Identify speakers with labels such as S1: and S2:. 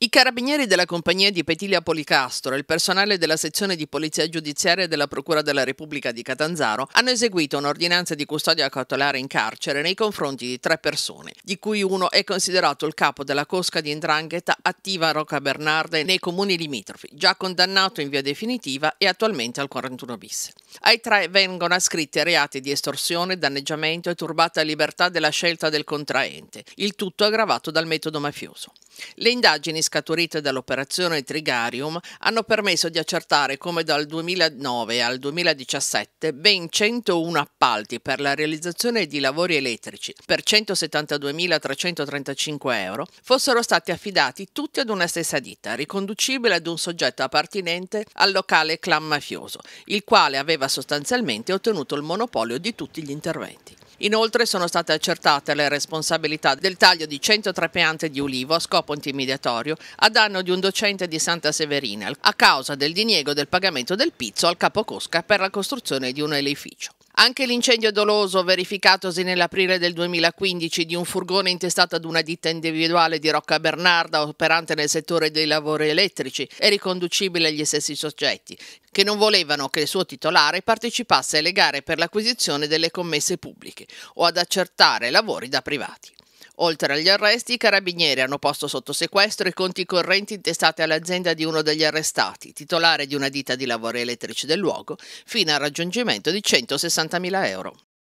S1: I carabinieri della compagnia di Petilia Policastro e il personale della sezione di polizia giudiziaria della Procura della Repubblica di Catanzaro hanno eseguito un'ordinanza di custodia cautelare in carcere nei confronti di tre persone, di cui uno è considerato il capo della cosca di Ndrangheta attiva a Rocca Bernarda nei comuni limitrofi, già condannato in via definitiva e attualmente al 41 bis. Ai tre vengono ascritti reati di estorsione, danneggiamento e turbata libertà della scelta del contraente, il tutto aggravato dal metodo mafioso. Le indagini scaturite dall'operazione Trigarium hanno permesso di accertare come dal 2009 al 2017 ben 101 appalti per la realizzazione di lavori elettrici per 172.335 euro fossero stati affidati tutti ad una stessa ditta, riconducibile ad un soggetto appartenente al locale clan mafioso, il quale aveva sostanzialmente ottenuto il monopolio di tutti gli interventi. Inoltre sono state accertate le responsabilità del taglio di 103 piante di ulivo a scopo intimidatorio a danno di un docente di Santa Severina a causa del diniego del pagamento del pizzo al capocosca per la costruzione di un edificio. Anche l'incendio doloso verificatosi nell'aprile del 2015 di un furgone intestato ad una ditta individuale di Rocca Bernarda operante nel settore dei lavori elettrici è riconducibile agli stessi soggetti, che non volevano che il suo titolare partecipasse alle gare per l'acquisizione delle commesse pubbliche o ad accertare lavori da privati. Oltre agli arresti, i carabinieri hanno posto sotto sequestro i conti correnti intestati all'azienda di uno degli arrestati, titolare di una ditta di lavori elettrici del luogo, fino al raggiungimento di 160.000 euro.